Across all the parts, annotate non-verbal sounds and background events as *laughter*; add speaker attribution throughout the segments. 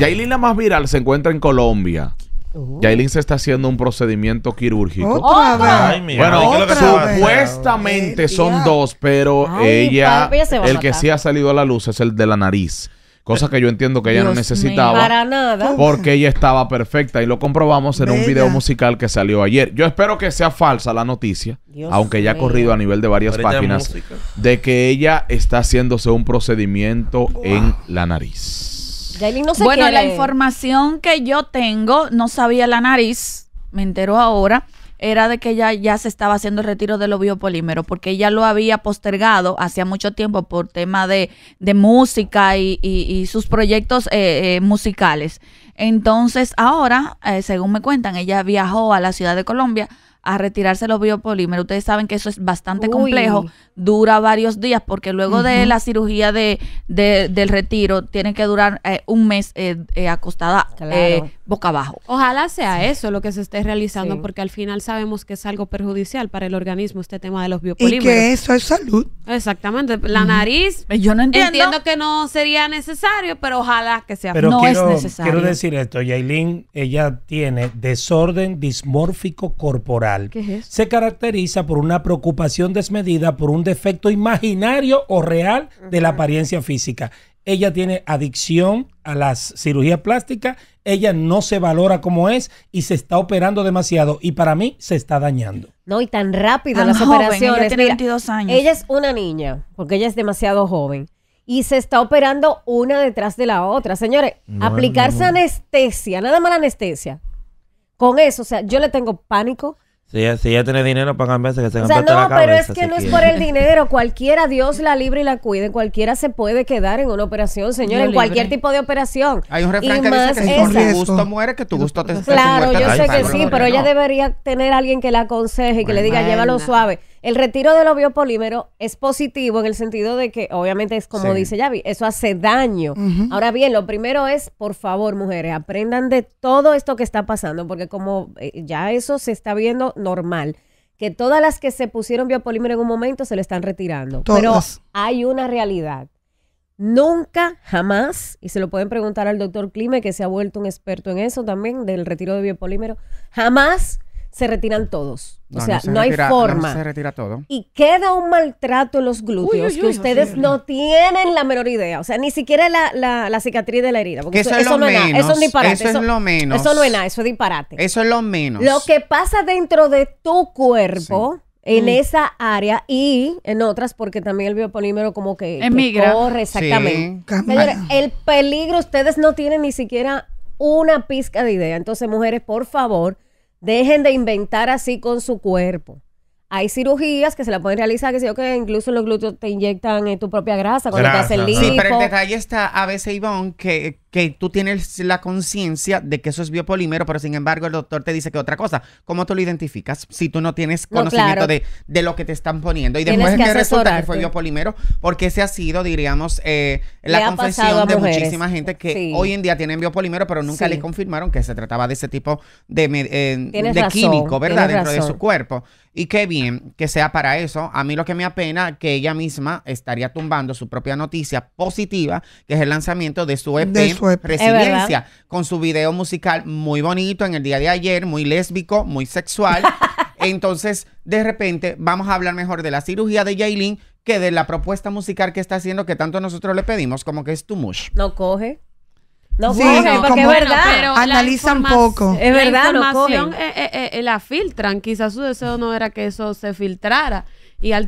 Speaker 1: Yailin, la más viral, se encuentra en Colombia. Oh. Yailin se está haciendo un procedimiento quirúrgico. bueno, supuestamente son dos, pero ella, el que sí ha salido a la luz es el de la nariz. Cosa que yo entiendo que ella no necesitaba. Para
Speaker 2: nada. Porque
Speaker 1: ella estaba perfecta y lo comprobamos en un video musical que salió ayer. Yo espero que sea falsa la noticia, aunque ya ha corrido a nivel de varias páginas, de que ella está haciéndose un procedimiento en la nariz
Speaker 3: no Bueno, la información que yo tengo, no sabía la nariz, me entero ahora, era de que ella ya se estaba haciendo el retiro de los biopolímeros, porque ella lo había postergado hacía mucho tiempo por tema de, de música y, y, sus proyectos eh, eh, musicales. Entonces, ahora, eh, según me cuentan, ella viajó a la ciudad de Colombia a retirarse los biopolímeros. Ustedes saben que eso es bastante complejo, dura varios días, porque luego de la cirugía de, del retiro ...tiene que durar eh, un mes eh, eh, acostada boca abajo. Ojalá sea
Speaker 4: eso lo que se esté realizando, porque al final sabemos que es algo perjudicial para el organismo este tema de los biopolímeros. Y que eso es salud. Exactamente. La nariz,
Speaker 5: eh, yo no entiendo. entiendo.
Speaker 4: que no sería necesario, pero ojalá que sea. no es necesario. Quiero decir
Speaker 6: esto, Yailin, ella tiene desorden dismórfico corporal. ¿Qué es Se caracteriza por una preocupación desmedida por un defecto imaginario o real de la apariencia física. Ella tiene adicción a las cirugías plásticas ella no se valora como es y se está operando demasiado y para mí se está dañando.
Speaker 2: No, y tan rápido las operaciones. Ella tiene 22 años. Ella es una niña, porque ella es demasiado joven. Y se está operando una detrás de la otra. Señores, aplicarse anestesia, nada más anestesia. Con eso, o sea, yo le tengo pánico
Speaker 7: si ella, tiene dinero para cambiarse, que se cambie o sea, no, pero es que no es por el *laughs*
Speaker 2: dinero. Cualquiera, Dios la libre y la cuide. Cualquiera se puede quedar en una operación, señor, en cualquier tipo de operación. Hay un refrán que dice que si tu
Speaker 8: gusto muere, que tu gusto
Speaker 5: te Claro, yo sé que sí, pero ella debería
Speaker 2: tener a alguien que la aconseje y que le diga, llévalo suave el retiro de los biopolímeros es positivo en el sentido de que, obviamente, es como dice Yavi, eso hace daño. Ahora bien, lo primero es, por favor, mujeres, aprendan de todo esto que está pasando, porque como eh, ya eso se está viendo normal, que todas las que se pusieron biopolímero en un momento se lo están retirando. Pero hay una realidad. Nunca, jamás, y se lo pueden preguntar al doctor Clime, que se ha vuelto un experto en eso también, del retiro de biopolímero, jamás se retiran todos. O sea, no, hay forma. se retira todo. Y queda un maltrato en los glúteos que ustedes no tienen la menor idea. O sea, ni siquiera la, la, cicatriz de la herida. Porque eso, es lo no menos, es Eso es disparate. Eso, es lo
Speaker 8: menos. Eso no es nada.
Speaker 2: Eso es disparate.
Speaker 8: Eso es lo menos. Lo que
Speaker 2: pasa dentro de tu cuerpo. en mm. esa área y en otras, porque también el biopolímero como que, Emigra. corre exactamente. el peligro, ustedes no tienen ni siquiera una pizca de idea. Entonces, mujeres, por favor, Dejen de inventar así con su cuerpo. Hay cirugías que se la pueden realizar, que incluso los glúteos te inyectan en eh, tu propia grasa cuando te hacen lipo. Sí, pero el detalle está a veces, Ivonne,
Speaker 8: que que tú tienes la conciencia de que eso es biopolímero, pero sin embargo el doctor te dice que otra cosa. ¿Cómo tú lo identificas si tú no tienes conocimiento de, lo que te están poniendo? Y después que, resulta que fue biopolímero, porque ese ha sido, diríamos, eh, la confesión de muchísima gente que hoy en día tienen biopolímero, pero nunca le confirmaron que se trataba de ese tipo de, eh, químico, ¿verdad? Dentro de su cuerpo. Y qué bien que sea para eso. A mí lo que me apena que ella misma estaría tumbando su propia noticia positiva, que es el lanzamiento de su EP presidencia con su video musical muy bonito en el día de ayer, muy lésbico, muy sexual. *laughs* Entonces, de repente, vamos a hablar mejor de la cirugía de Jailin que de la propuesta musical que está haciendo que tanto nosotros le pedimos, como que es tu mush.
Speaker 2: No coge. No coge porque es verdad. analizan poco.
Speaker 8: Es verdad, la no
Speaker 4: eh, eh, eh, la filtran. Quizás su deseo no era que eso se filtrara.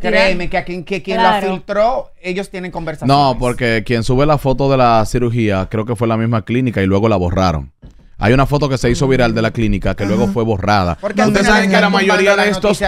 Speaker 4: Créeme
Speaker 8: que, quien, la filtró, ellos tienen conversaciones. No,
Speaker 1: porque quien sube la foto de la cirugía, creo que fue la misma clínica y luego la borraron. Hay una foto que se hizo viral de la clínica que luego fue borrada. Porque Ustedes saben que la mayoría de estos,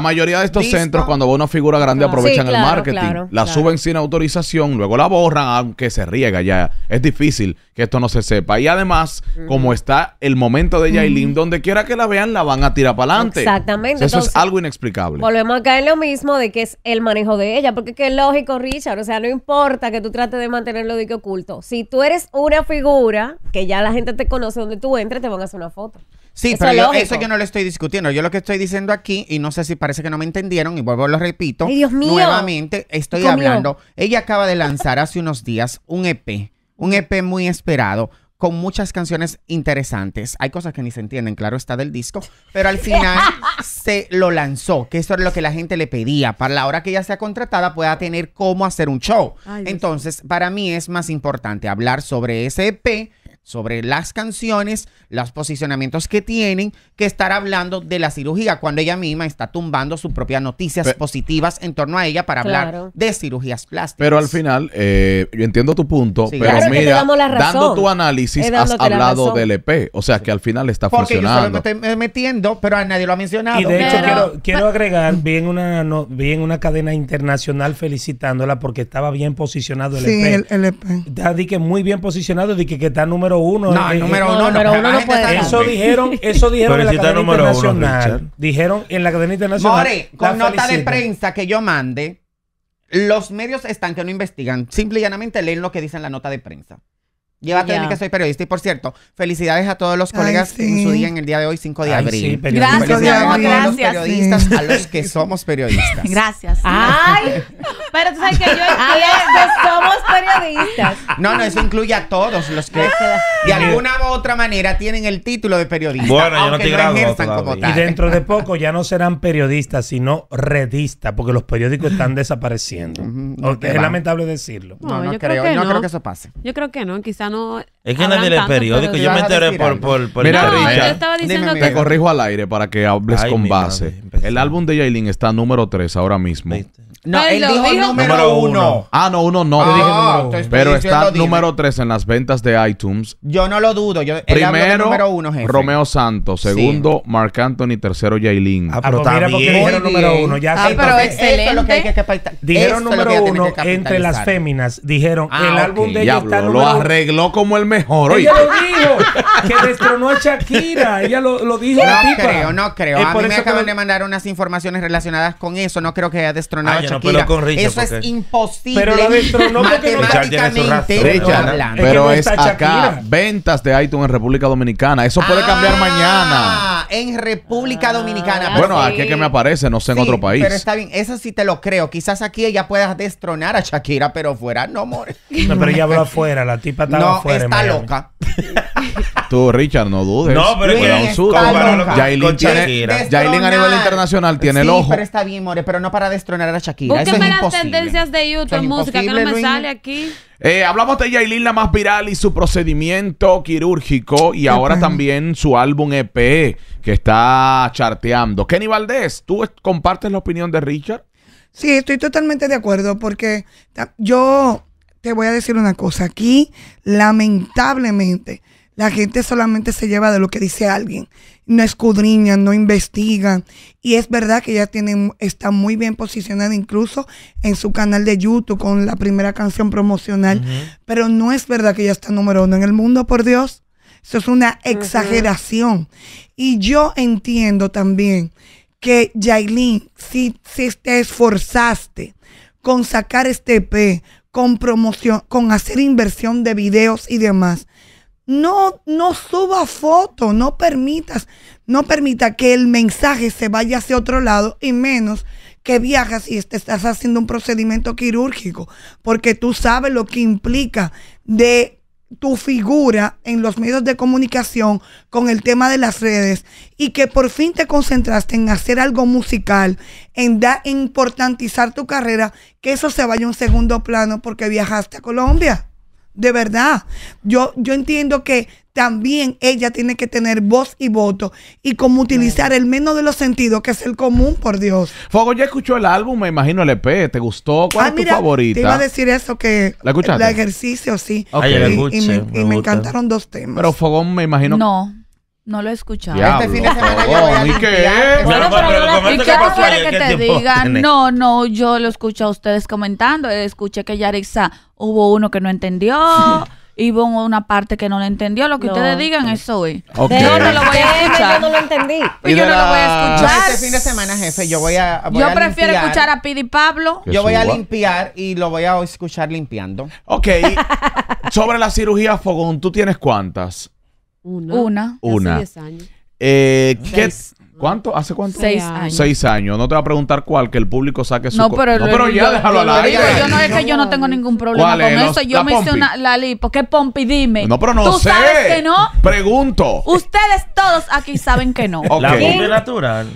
Speaker 1: mayoría de estos centros, cuando va una figura grande, aprovechan el marketing. la suben sin autorización, luego la borran, aunque se riega ya. Es difícil que esto no se sepa. Y además, como está el momento de Yailin, donde quiera que la vean, la van a tirar para adelante. Exactamente. eso es algo inexplicable.
Speaker 2: Volvemos a caer en lo mismo de que es el manejo de ella, porque qué lógico, Richard. O sea, no importa que tú trates de mantenerlo de que oculto. Si tú eres una figura que ya la gente te conoce, donde tú entres, te van a hacer una foto. Sí, eso pero es yo, eso yo
Speaker 8: no lo estoy discutiendo. Yo lo que estoy diciendo aquí, y no sé si parece que no me entendieron, y vuelvo lo repito. Nuevamente estoy hablando. Ella acaba de lanzar hace unos días un EP un EP muy esperado con muchas canciones interesantes. Hay cosas que ni se entienden, claro, está del disco, pero al final *laughs* se lo lanzó, que eso es lo que la gente le pedía, para la hora que ella sea contratada pueda tener cómo hacer un show. Entonces, para mí es más importante hablar sobre ese EP sobre las canciones, los posicionamientos que tienen, que estar hablando de la cirugía, cuando ella misma está tumbando sus propias noticias positivas en torno a ella para hablar de cirugías plásticas. Pero
Speaker 1: al final, eh, yo entiendo tu punto, pero mira, dando tu análisis, has hablado del EP, o sea que al final está
Speaker 8: funcionando. Porque yo me estoy metiendo, pero a nadie lo ha mencionado. Y de hecho, quiero, *laughs*
Speaker 6: quiero, agregar, bien una, no, bien una cadena internacional felicitándola porque estaba bien posicionado el sí, EP. El, el EP. di que muy bien posicionado, di que, que está número uno. No, el número uno. eso dijeron, eso dijeron en la cadena internacional. dijeron
Speaker 8: en la cadena internacional. More, con nota de prensa que yo mande, los medios están que no investigan. Simple y llanamente leen lo que dicen la nota de prensa. Llévate a de que soy periodista. Y por cierto, felicidades a todos los colegas en su día, en el día de hoy, 5 de abril. gracias, gracias, a los periodistas, a los que *laughs* somos periodistas. Gracias. Ay,
Speaker 4: pero tú sabes que yo que somos
Speaker 8: periodistas. No, no, eso incluye a todos los que ah. de alguna u otra manera tienen el título de periodista. Bueno, yo
Speaker 6: no te Y dentro de *laughs* poco ya no serán periodistas, sino redistas, porque los periódicos están desapareciendo. es lamentable decirlo. No, no, creo, no creo que eso pase.
Speaker 4: Yo creo que no, quizás es que nadie el periódico. Yo me enteré por, por, por Te corrijo
Speaker 1: al aire para que hables con base. el álbum de Yailin está número 3 ahora mismo.
Speaker 8: No, él dijo, número uno.
Speaker 1: Ah, no, uno no. Ah, pero está número tres en las ventas de iTunes.
Speaker 8: Yo no lo dudo. Primero, número uno, jefe. Romeo
Speaker 1: Santos. Segundo, Marc Anthony. Tercero, Yailin. Ah, ah pero, ah, dijeron bien.
Speaker 8: número uno. Ya ah, es lo que hay que Dijeron número uno entre las
Speaker 6: féminas. Dijeron, ah, el álbum de ella está Lo
Speaker 1: arregló como el mejor.
Speaker 6: Ella lo
Speaker 8: dijo. Que destronó a Shakira. Ella
Speaker 1: lo dijo. No
Speaker 8: creo, no creo. A mí me acaban de mandar unas informaciones relacionadas con eso. No creo que haya destronado a Shakira eso es imposible. Pero matemáticamente Pero es acá
Speaker 1: ventas de iTunes en República Dominicana. Eso puede cambiar ah, mañana
Speaker 8: en República ah, Dominicana. bueno, aquí es que me
Speaker 1: aparece, no sé en otro país. Pero está
Speaker 8: bien, eso sí te lo creo. Quizás aquí ella pueda destronar a Shakira, pero fuera no, more. *laughs* No, pero ella habló afuera, la tipa estaba no, afuera. Está loca.
Speaker 1: Tú, Richard, no dudes. No, pero es Yailin, tiene, Yailin a nivel
Speaker 5: internacional tiene el ojo. pero
Speaker 8: está bien, more, pero no para destronar a
Speaker 5: Shakira. Búsqueme eso es
Speaker 8: las
Speaker 4: tendencias de YouTube música que no me sale aquí.
Speaker 8: Eh,
Speaker 1: hablamos de Yailin, la más viral, y su procedimiento quirúrgico, y ahora también su álbum EP que está charteando. Kenny Valdés, ¿tú compartes la opinión de
Speaker 5: Richard? Sí, estoy totalmente de acuerdo porque yo te voy a decir una cosa. Aquí, lamentablemente, la gente solamente se lleva de lo que dice alguien. No escudriñan, no investigan. Y es verdad que ya está muy bien posicionada incluso en su canal de YouTube con la primera canción promocional. Pero no es verdad que ya está número uno en el mundo, por Dios. Eso es una exageración. Y yo entiendo también que Yailin, si, si te esforzaste con sacar este P con promoción, con hacer inversión de videos y demás, no, no suba foto, no permitas, no permita que el mensaje se vaya hacia otro lado y menos que viajas y estás haciendo un procedimiento quirúrgico, porque tú sabes lo que implica de tu figura en los medios de comunicación con el tema de las redes y que por fin te concentraste en hacer algo musical, en, da, importantizar tu carrera, que eso se vaya a un segundo plano porque viajaste a Colombia. De verdad, yo, yo entiendo que también ella tiene que tener voz y voto y como utilizar el menos de los sentidos, que es el común, por Dios. Fogón, ya escuchó
Speaker 1: el álbum, me imagino el EP, ¿te gustó? ¿Cuál es tu favorita? Te iba a decir
Speaker 5: eso, que ¿La escuchaste? el ejercicio, sí. y, me, encantaron dos temas. Pero
Speaker 1: Fogón, me imagino...
Speaker 5: No. No lo he
Speaker 3: escuchado. Este ¿Y qué? no que te digan? No, no, yo lo escucho a ustedes comentando. Escuché que Yarixa hubo uno que no entendió. *laughs* y hubo una parte que no le entendió. Lo que ustedes digan, es. hoy. Yo pues no lo voy a escuchar. yo no
Speaker 2: lo entendí. y yo no lo
Speaker 8: voy a escuchar. Este fin de semana, jefe, yo voy a. yo prefiero escuchar
Speaker 3: a Pidi Pablo. Yo voy a limpiar
Speaker 8: y lo voy a escuchar limpiando. Ok.
Speaker 1: *laughs* Sobre la cirugía Fogón, ¿tú tienes cuántas?
Speaker 3: Una. Una. Una. 10 años.
Speaker 1: Eh, ¿qué, ¿Cuánto? ¿Hace cuánto? Seis años. Seis años. No te va a preguntar cuál, que el público saque su... No, pero, no, pero ya déjalo al aire. Yo, no es
Speaker 3: que yo no tengo ningún problema con eso. Yo me hice una, la lipo. ¿Qué pompi? Dime. No, pero no ¿Tú sé. sabes que no?
Speaker 1: Pregunto.
Speaker 3: Ustedes todos aquí saben que no. *laughs* Okay. La pompi
Speaker 1: natural.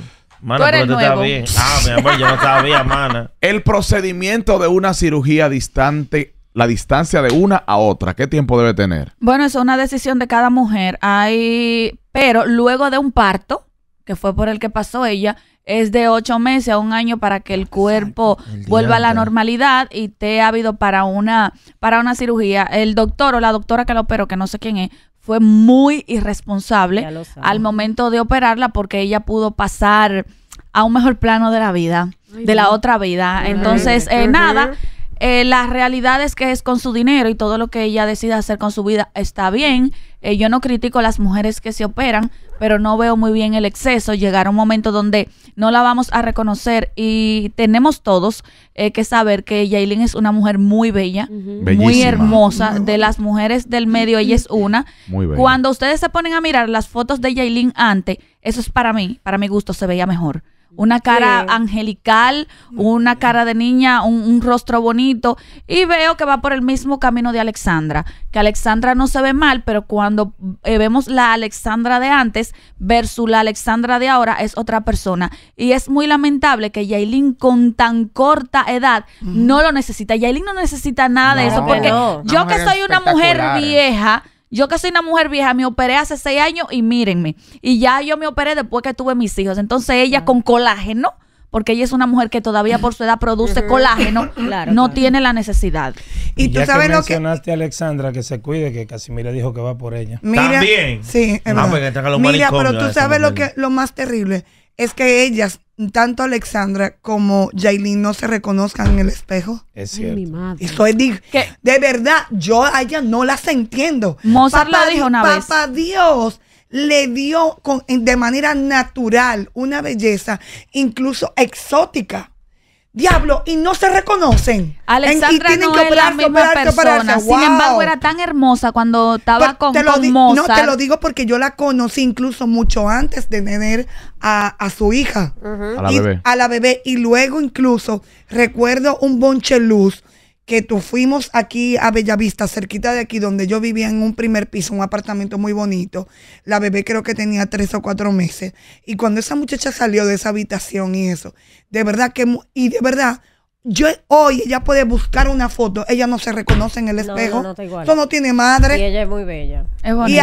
Speaker 1: Mana, Tú eres Ah, mi amor, yo no sabía, mana. El procedimiento de una cirugía distante la distancia de una a otra, ¿qué tiempo debe tener?
Speaker 3: Bueno, es una decisión de cada mujer. Hay, pero luego de un parto, que fue por el que pasó ella, es de ocho meses a un año para que el cuerpo vuelva a la normalidad y ha habido para una, para una cirugía. El doctor o la doctora que la operó, que no sé quién es, fue muy irresponsable al momento de operarla porque ella pudo pasar a un mejor plano de la vida, de la otra vida. Entonces, eh, nada. Las eh, la realidad es que es con su dinero y todo lo que ella decida hacer con su vida está bien. Eh, yo no critico a las mujeres que se operan, pero no veo muy bien el exceso, llegar a un momento donde no la vamos a reconocer y tenemos todos eh, que saber que Yailin es una mujer muy bella, muy hermosa, de las mujeres del medio ella es una. *laughs* Muy bella. Cuando ustedes se ponen a mirar las fotos de Yailin antes, eso es para mí, para mi gusto se veía mejor una cara angelical, una cara de niña, un, rostro bonito, y veo que va por el mismo camino de Alexandra, que Alexandra no se ve mal, pero cuando eh, vemos la Alexandra de antes versus la Alexandra de ahora es otra persona. Y es muy lamentable que Yailin con tan corta edad no lo necesita. Yailin no necesita nada de eso, porque yo que soy una mujer vieja, yo que soy una mujer vieja, me operé hace seis años y mírenme. Y ya yo me operé después que tuve mis hijos. Entonces ella con colágeno, porque ella es una mujer que todavía por su edad produce colágeno, *laughs* no tiene la necesidad. Y, tú ya que
Speaker 6: mencionaste a Alexandra que se cuide, que Casimira dijo que va por ella. Mira, También. Sí, ah, Mira, pero tú sabes lo que
Speaker 5: lo más terrible es que ellas, tanto Alexandra como Jailin, no se reconozcan en el espejo. Es cierto. de, verdad, yo a ellas no las entiendo. Mozart la dijo una vez. Papá Dios le dio de manera natural una belleza incluso exótica. Diablo, y no se reconocen. Alexandra no que es la misma persona. Sin embargo, era tan hermosa cuando estaba con, No, te lo digo porque yo la conocí incluso mucho antes de tener a, a su hija. a, la bebé. a la bebé. Y luego incluso recuerdo un bonche luz que tú fuimos aquí a Bellavista, cerquita de aquí, donde yo vivía en un primer piso, un apartamento muy bonito. La bebé creo que tenía tres o cuatro meses. Y cuando esa muchacha salió de esa habitación y eso, de verdad que, y de verdad, yo hoy ella puede buscar una foto, ella no se reconoce en el espejo. No, Eso no tiene madre. Y ella
Speaker 2: es muy bella. y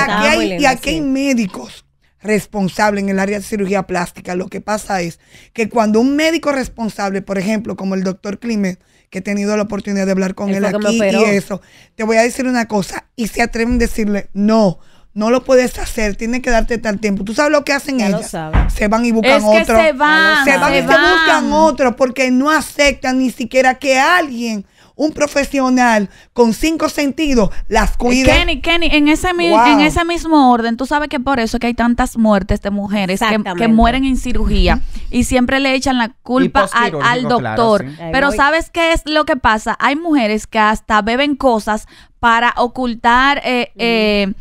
Speaker 2: aquí hay,
Speaker 5: médicos responsables en el área de cirugía plástica. Lo que pasa es que cuando un médico responsable, por ejemplo, como el doctor Climent, que he tenido la oportunidad de hablar con él, aquí y eso. Te voy a decir una cosa, y se atreven a decirle, no, no lo puedes hacer, tiene que darte tal tiempo. ¿Tú sabes lo que hacen ellas? Se van y buscan es otro. Se van, se van y se buscan otro porque no aceptan ni siquiera que alguien un profesional con cinco sentidos las cuida. Kenny,
Speaker 3: Kenny, en ese, en ese mismo orden, tú sabes que por eso que hay tantas muertes de mujeres que, mueren en cirugía y siempre le echan la culpa al, doctor. Pero ¿sabes qué es lo que pasa? Hay mujeres que hasta beben cosas para ocultar... Eh, eh,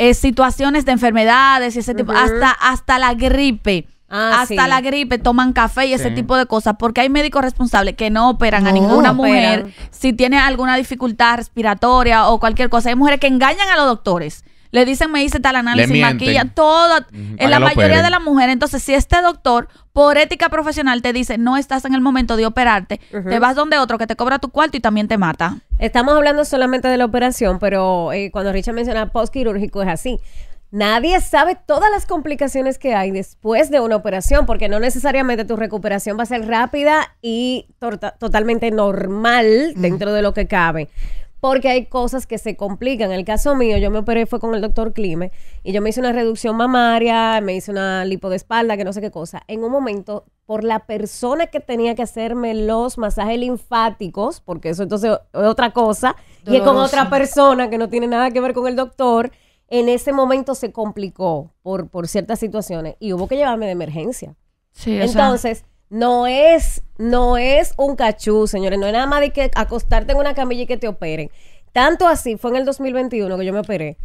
Speaker 3: eh, situaciones de enfermedades y ese tipo, hasta, hasta la gripe Ah, hasta la gripe toman café y ese tipo de cosas, porque hay médicos responsables que no operan a ninguna mujer si tiene alguna dificultad respiratoria o cualquier cosa. Hay mujeres que engañan a los doctores. Le dicen, me hice tal análisis, maquilla, toda, en la mayoría de las mujeres. Entonces, si este doctor, por ética profesional, te dice, no estás en el momento de
Speaker 2: operarte, te vas donde otro que te cobra tu cuarto y también te mata. Estamos hablando solamente de la operación, pero eh, cuando Richard menciona postquirúrgico es así. Nadie sabe todas las complicaciones que hay después de una operación, porque no necesariamente tu recuperación va a ser rápida y totalmente normal dentro de lo que cabe. Porque hay cosas que se complican. En el caso mío, yo me operé fue con el doctor Clime y yo me hice una reducción mamaria, me hice una lipo de espalda, que no sé qué cosa. En un momento, por la persona que tenía que hacerme los masajes linfáticos, porque eso entonces es otra cosa, y es con otra persona que no tiene nada que ver con el doctor, en ese momento se complicó por, por ciertas situaciones y hubo que llevarme de emergencia. Entonces, no es, no es un cachú, señores, no es nada más de que acostarte en una camilla y que te operen. Tanto así fue en el 2021 que yo me operé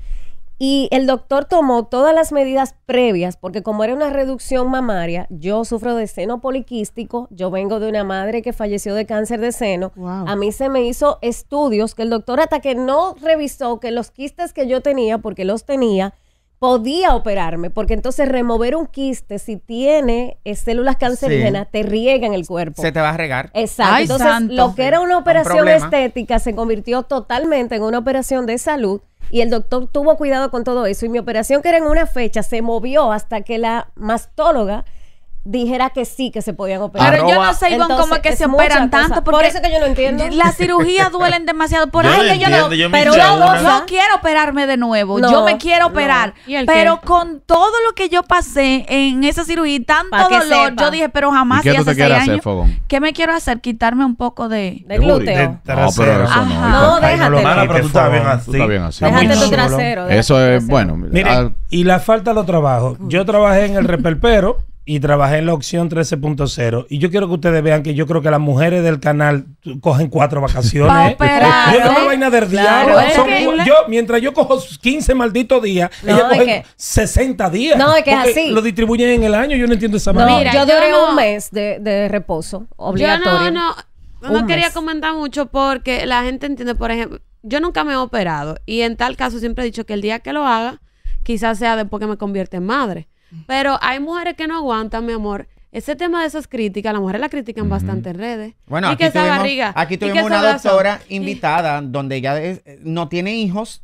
Speaker 2: y el doctor tomó todas las medidas previas, porque como era una reducción mamaria, yo sufro de seno poliquístico, yo vengo de una madre que falleció de cáncer de seno, a mí se me hizo estudios que el doctor hasta que no revisó que los quistes que yo tenía, porque los tenía, podía operarme, porque entonces remover un quiste, si tiene eh, células cancerígenas, te riega en el cuerpo. Se te va a regar. Exacto. entonces, lo que era una operación estética se convirtió totalmente en una operación de salud y el doctor tuvo cuidado con todo eso y mi operación, que era en una fecha, se movió hasta que la mastóloga dijera que sí que se podían operar. Pero yo no sé, Iván, cómo es que se operan tanto. por eso que yo no entiendo. Las *laughs* cirugías duelen demasiado. Por eso que yo no. Yo pero
Speaker 3: yo, quiero operarme de nuevo. yo me quiero operar. Pero con todo lo que yo pasé en esa cirugía y tanto dolor, yo dije, pero jamás. ¿Y ¿Qué tú hacer, Fogón? ¿Qué me quiero hacer? Quitarme un poco de, de glúteo. no, pero ah, no. No, déjate.
Speaker 1: pero tú estás bien así.
Speaker 6: Déjate tu trasero. Eso es
Speaker 1: bueno. mira
Speaker 6: y la falta de trabajo. Yo trabajé en el *laughs* repelpero y trabajé en la opción 13.0. Y yo quiero que ustedes vean que yo creo que las mujeres del canal cogen cuatro vacaciones. Operar, yo no ¿eh? vaina del yo, mientras yo cojo 15 malditos días, ellas cogen 60 días. No, es que así. Lo distribuyen en el año. Yo no entiendo esa manera. Mira, yo duré un
Speaker 2: mes de, reposo obligatorio.
Speaker 6: Yo
Speaker 4: no, no, no quería comentar mucho porque la gente entiende, por ejemplo, yo nunca me he operado. Y en tal caso siempre he dicho que el día que lo haga, quizás sea después que me convierte en madre. Pero hay mujeres que no aguantan, mi amor. Ese tema de esas críticas, las mujeres la critican bastante en redes. Bueno, aquí, tuvimos, una doctora invitada
Speaker 8: donde ella no tiene hijos,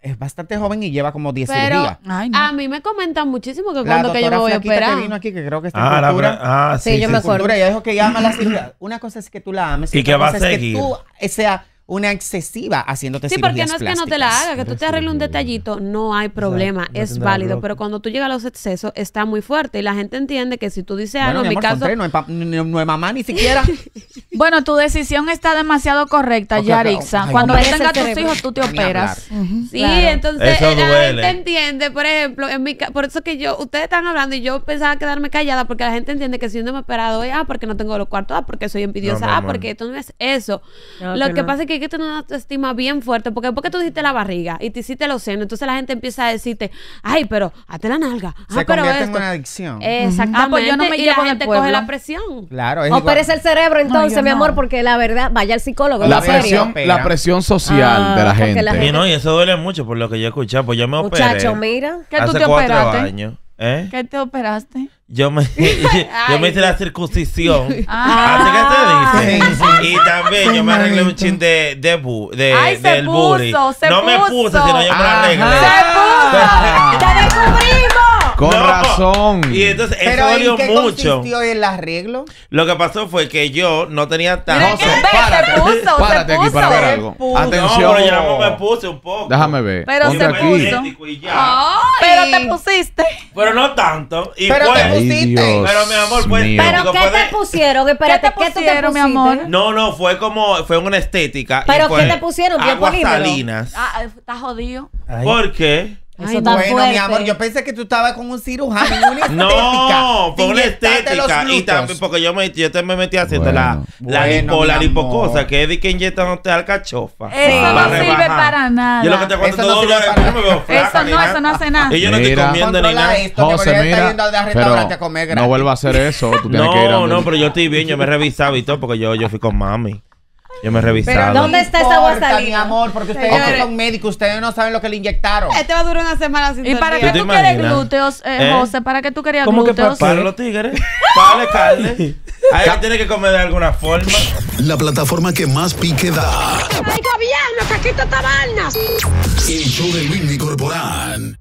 Speaker 8: es bastante joven y lleva como 10 días.
Speaker 4: A mí me comentan muchísimo que cuando que yo me voy a operar. Que vino
Speaker 8: aquí, que creo que está ah, en cultura. ah, sí, sí, yo me acuerdo. ella dijo que ama la cirugía. Una
Speaker 4: cosa es que tú la ames
Speaker 8: y, que va a seguir. Es que tú, o eh, sea, una excesiva haciéndote Sí, porque no es que no te la haga, que tú te
Speaker 4: arregles un detallito, no hay problema, es válido, pero cuando tú llegas a los excesos está muy fuerte y la gente entiende que si tú dices algo, mi, caso...
Speaker 8: no, es mamá ni siquiera.
Speaker 3: *laughs* bueno, tu decisión está demasiado correcta, Yarixa. cuando tenga a tus hijos, tú te operas.
Speaker 5: sí, entonces
Speaker 3: la gente entiende,
Speaker 4: por ejemplo, en por eso que yo, ustedes están hablando y yo pensaba quedarme callada porque la gente entiende que si uno me ha operado, ah, porque no tengo los cuartos, ah, porque soy envidiosa, ah, porque entonces eso. Lo que pasa es que que tener una autoestima bien fuerte, porque porque tú dijiste la barriga y te hiciste los senos, entonces la gente empieza a decirte, ay, pero hazte la nalga. Ah, Se pero convierte en una adicción. Exactamente. Ah, pues yo no me y la gente coge la presión.
Speaker 8: Claro, es
Speaker 2: el cerebro entonces, mi amor, porque la verdad, vaya al psicólogo. La, presión, la presión social ah, de la gente.
Speaker 1: Y
Speaker 7: no, y eso duele mucho por lo que yo escuchado pues yo me operé. Muchacho,
Speaker 2: mira. que tú te operaste?
Speaker 7: Años. ¿Eh?
Speaker 3: ¿Qué te operaste?
Speaker 7: Yo me, *laughs* *laughs* yo me hice la circuncisión. *laughs* Ah.
Speaker 2: Así que te dice. Ah. Y también yo me arreglé
Speaker 7: un chin de, de, de del se puso, booty. no me puse, sino yo me lo arreglé. Se puso. ¡Te descubrimos! Con razón. Y entonces eso Pero dolió ¿en qué mucho. consistió
Speaker 8: el arreglo?
Speaker 7: Lo que pasó fue que yo no tenía tan. párate.
Speaker 8: párate aquí para ver
Speaker 7: algo. Atención. No, pero yo no me puse
Speaker 2: un
Speaker 1: poco. Déjame ver.
Speaker 2: Pero se puso. Pero te pusiste.
Speaker 3: Pero no
Speaker 6: tanto. pero te pusiste. pero
Speaker 2: mi amor, pues. Pero ¿qué te pusieron? Espérate, ¿qué, te pusieron, mi amor?
Speaker 7: No, no, fue como. Fue una estética. ¿Pero qué te pusieron? Aguas salinas.
Speaker 3: Ah, está jodido.
Speaker 7: ¿Por qué?
Speaker 8: Eso Ay, bueno, fuerte. mi amor, yo pensé que tú estabas con un
Speaker 3: cirujano, una *laughs* No, por una estética. Y
Speaker 7: también, porque yo, me, yo te me metí haciendo la, la, la lipocosa, que es de que inyectándote alcachofa. Eso no sirve para
Speaker 3: nada. Yo lo que te cuento todo yo me
Speaker 7: veo Eso
Speaker 3: no, eso no hace nada. Y yo no estoy comiendo ni nada. José, mira, yendo al a comer no vuelvo a
Speaker 7: hacer eso. Tú no, que ir no, pero yo estoy bien, yo me he revisado y todo, porque yo, yo fui con mami. Yo me he revisado. Pero ¿dónde está esa agua salina? mi amor, porque ustedes no okay. son
Speaker 8: médicos, ustedes no saben lo que le inyectaron. Este va a durar una semana sin ¿Y para qué tú querías quieres glúteos, eh, ¿Eh? José?
Speaker 4: ¿Para qué tú querías ¿Cómo glúteos? Que para, los
Speaker 7: tigres. Para carne. Ahí tiene que comer de alguna forma. La plataforma que más pique da.
Speaker 2: ¡El gobierno, Caquito Tabarnas!
Speaker 7: El show de Luis Corporán.